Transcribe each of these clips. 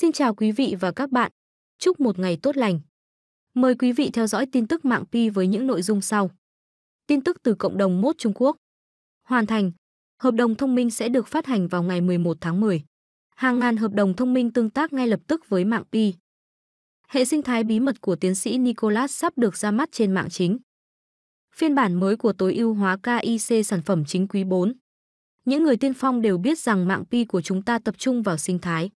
Xin chào quý vị và các bạn. Chúc một ngày tốt lành. Mời quý vị theo dõi tin tức mạng Pi với những nội dung sau. Tin tức từ cộng đồng mốt Trung Quốc. Hoàn thành. Hợp đồng thông minh sẽ được phát hành vào ngày 11 tháng 10. Hàng ngàn hợp đồng thông minh tương tác ngay lập tức với mạng Pi. Hệ sinh thái bí mật của tiến sĩ Nicolas sắp được ra mắt trên mạng chính. Phiên bản mới của tối ưu hóa KIC sản phẩm chính quý 4. Những người tiên phong đều biết rằng mạng Pi của chúng ta tập trung vào sinh thái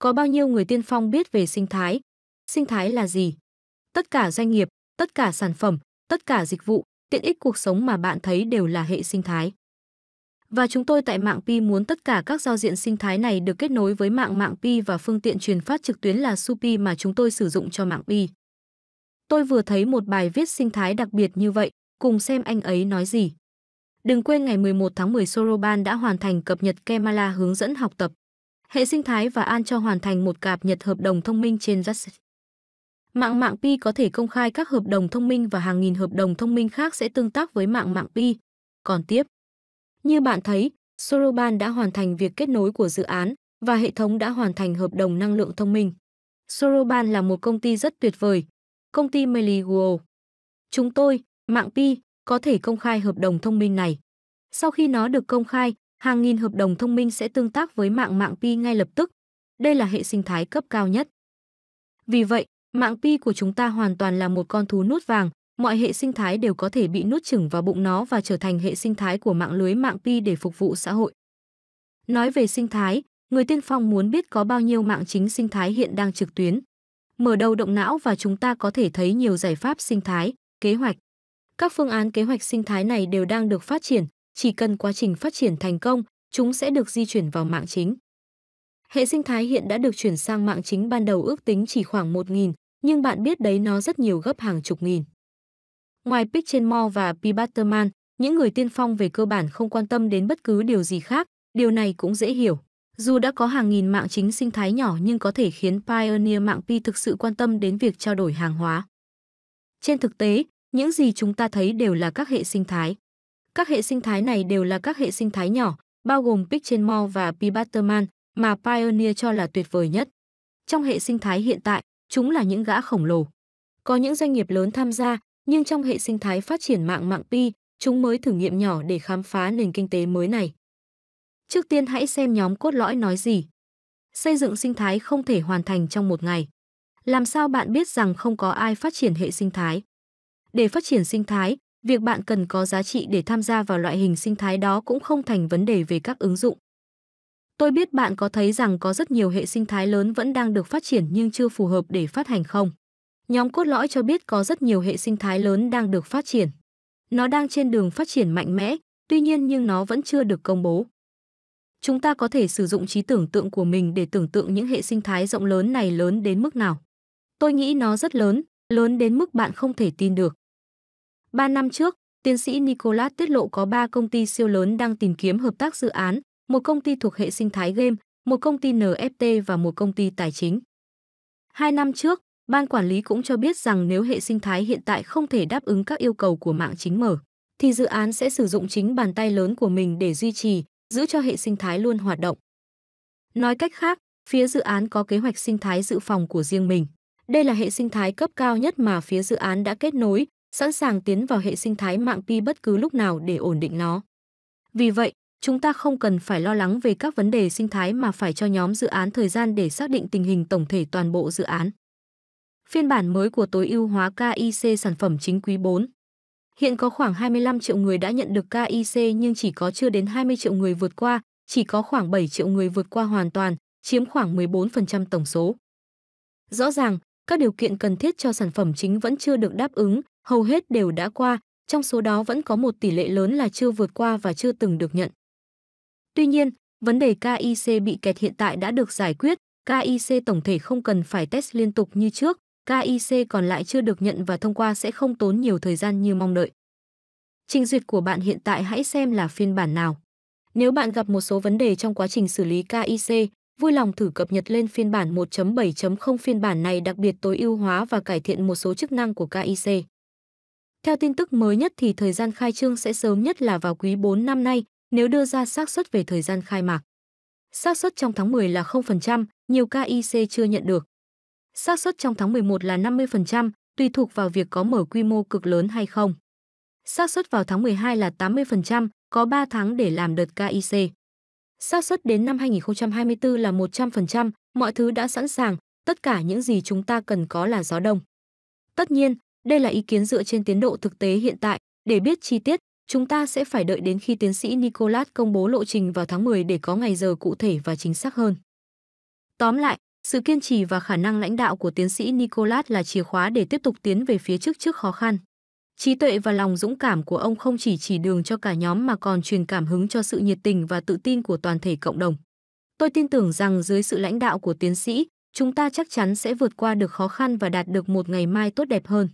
có bao nhiêu người tiên phong biết về sinh thái? Sinh thái là gì? Tất cả doanh nghiệp, tất cả sản phẩm, tất cả dịch vụ, tiện ích cuộc sống mà bạn thấy đều là hệ sinh thái. Và chúng tôi tại mạng Pi muốn tất cả các giao diện sinh thái này được kết nối với mạng mạng Pi và phương tiện truyền phát trực tuyến là Supi mà chúng tôi sử dụng cho mạng Pi. Tôi vừa thấy một bài viết sinh thái đặc biệt như vậy, cùng xem anh ấy nói gì. Đừng quên ngày 11 tháng 10 Soroban đã hoàn thành cập nhật Kemala hướng dẫn học tập hệ sinh thái và An cho hoàn thành một cạp nhật hợp đồng thông minh trên Just. Mạng mạng Pi có thể công khai các hợp đồng thông minh và hàng nghìn hợp đồng thông minh khác sẽ tương tác với mạng mạng Pi. Còn tiếp, như bạn thấy, Soroban đã hoàn thành việc kết nối của dự án và hệ thống đã hoàn thành hợp đồng năng lượng thông minh. Soroban là một công ty rất tuyệt vời. Công ty Meliguo. Chúng tôi, mạng Pi, có thể công khai hợp đồng thông minh này. Sau khi nó được công khai, Hàng nghìn hợp đồng thông minh sẽ tương tác với mạng mạng Pi ngay lập tức. Đây là hệ sinh thái cấp cao nhất. Vì vậy, mạng Pi của chúng ta hoàn toàn là một con thú nút vàng, mọi hệ sinh thái đều có thể bị nuốt chửng vào bụng nó và trở thành hệ sinh thái của mạng lưới mạng Pi để phục vụ xã hội. Nói về sinh thái, người tiên phong muốn biết có bao nhiêu mạng chính sinh thái hiện đang trực tuyến. Mở đầu động não và chúng ta có thể thấy nhiều giải pháp sinh thái, kế hoạch. Các phương án kế hoạch sinh thái này đều đang được phát triển, chỉ cần quá trình phát triển thành công, chúng sẽ được di chuyển vào mạng chính. Hệ sinh thái hiện đã được chuyển sang mạng chính ban đầu ước tính chỉ khoảng 1.000, nhưng bạn biết đấy nó rất nhiều gấp hàng chục nghìn. Ngoài Pichenmore và P. Batterman, những người tiên phong về cơ bản không quan tâm đến bất cứ điều gì khác, điều này cũng dễ hiểu. Dù đã có hàng nghìn mạng chính sinh thái nhỏ nhưng có thể khiến Pioneer mạng Pi thực sự quan tâm đến việc trao đổi hàng hóa. Trên thực tế, những gì chúng ta thấy đều là các hệ sinh thái. Các hệ sinh thái này đều là các hệ sinh thái nhỏ, bao gồm Pixelmore và Pibatterman mà Pioneer cho là tuyệt vời nhất. Trong hệ sinh thái hiện tại, chúng là những gã khổng lồ. Có những doanh nghiệp lớn tham gia, nhưng trong hệ sinh thái phát triển mạng mạng Pi, chúng mới thử nghiệm nhỏ để khám phá nền kinh tế mới này. Trước tiên hãy xem nhóm cốt lõi nói gì. Xây dựng sinh thái không thể hoàn thành trong một ngày. Làm sao bạn biết rằng không có ai phát triển hệ sinh thái? Để phát triển sinh thái, việc bạn cần có giá trị để tham gia vào loại hình sinh thái đó cũng không thành vấn đề về các ứng dụng. Tôi biết bạn có thấy rằng có rất nhiều hệ sinh thái lớn vẫn đang được phát triển nhưng chưa phù hợp để phát hành không? Nhóm cốt lõi cho biết có rất nhiều hệ sinh thái lớn đang được phát triển. Nó đang trên đường phát triển mạnh mẽ, tuy nhiên nhưng nó vẫn chưa được công bố. Chúng ta có thể sử dụng trí tưởng tượng của mình để tưởng tượng những hệ sinh thái rộng lớn này lớn đến mức nào. Tôi nghĩ nó rất lớn, lớn đến mức bạn không thể tin được. 3 năm trước, tiến sĩ Nicolas tiết lộ có 3 công ty siêu lớn đang tìm kiếm hợp tác dự án, một công ty thuộc hệ sinh thái game, một công ty NFT và một công ty tài chính. Hai năm trước, ban quản lý cũng cho biết rằng nếu hệ sinh thái hiện tại không thể đáp ứng các yêu cầu của mạng chính mở, thì dự án sẽ sử dụng chính bàn tay lớn của mình để duy trì, giữ cho hệ sinh thái luôn hoạt động. Nói cách khác, phía dự án có kế hoạch sinh thái dự phòng của riêng mình. Đây là hệ sinh thái cấp cao nhất mà phía dự án đã kết nối, sẵn sàng tiến vào hệ sinh thái mạng Pi bất cứ lúc nào để ổn định nó. Vì vậy, chúng ta không cần phải lo lắng về các vấn đề sinh thái mà phải cho nhóm dự án thời gian để xác định tình hình tổng thể toàn bộ dự án. Phiên bản mới của tối ưu hóa KIC sản phẩm chính quý 4. Hiện có khoảng 25 triệu người đã nhận được KIC nhưng chỉ có chưa đến 20 triệu người vượt qua, chỉ có khoảng 7 triệu người vượt qua hoàn toàn, chiếm khoảng 14% tổng số. Rõ ràng, các điều kiện cần thiết cho sản phẩm chính vẫn chưa được đáp ứng, hầu hết đều đã qua, trong số đó vẫn có một tỷ lệ lớn là chưa vượt qua và chưa từng được nhận. Tuy nhiên, vấn đề KIC bị kẹt hiện tại đã được giải quyết, KIC tổng thể không cần phải test liên tục như trước, KIC còn lại chưa được nhận và thông qua sẽ không tốn nhiều thời gian như mong đợi. Trình duyệt của bạn hiện tại hãy xem là phiên bản nào. Nếu bạn gặp một số vấn đề trong quá trình xử lý KIC, vui lòng thử cập nhật lên phiên bản 1.7.0 phiên bản này đặc biệt tối ưu hóa và cải thiện một số chức năng của KIC. Theo tin tức mới nhất thì thời gian khai trương sẽ sớm nhất là vào quý 4 năm nay, nếu đưa ra xác suất về thời gian khai mạc. Xác suất trong tháng 10 là 0%, nhiều KIC chưa nhận được. Xác suất trong tháng 11 là 50%, tùy thuộc vào việc có mở quy mô cực lớn hay không. Xác suất vào tháng 12 là 80%, có 3 tháng để làm đợt KIC. Xác suất đến năm 2024 là 100%, mọi thứ đã sẵn sàng, tất cả những gì chúng ta cần có là gió đông. Tất nhiên, đây là ý kiến dựa trên tiến độ thực tế hiện tại, để biết chi tiết, chúng ta sẽ phải đợi đến khi tiến sĩ Nicolas công bố lộ trình vào tháng 10 để có ngày giờ cụ thể và chính xác hơn. Tóm lại, sự kiên trì và khả năng lãnh đạo của tiến sĩ Nicolas là chìa khóa để tiếp tục tiến về phía trước trước khó khăn. Trí tuệ và lòng dũng cảm của ông không chỉ chỉ đường cho cả nhóm mà còn truyền cảm hứng cho sự nhiệt tình và tự tin của toàn thể cộng đồng. Tôi tin tưởng rằng dưới sự lãnh đạo của tiến sĩ, chúng ta chắc chắn sẽ vượt qua được khó khăn và đạt được một ngày mai tốt đẹp hơn.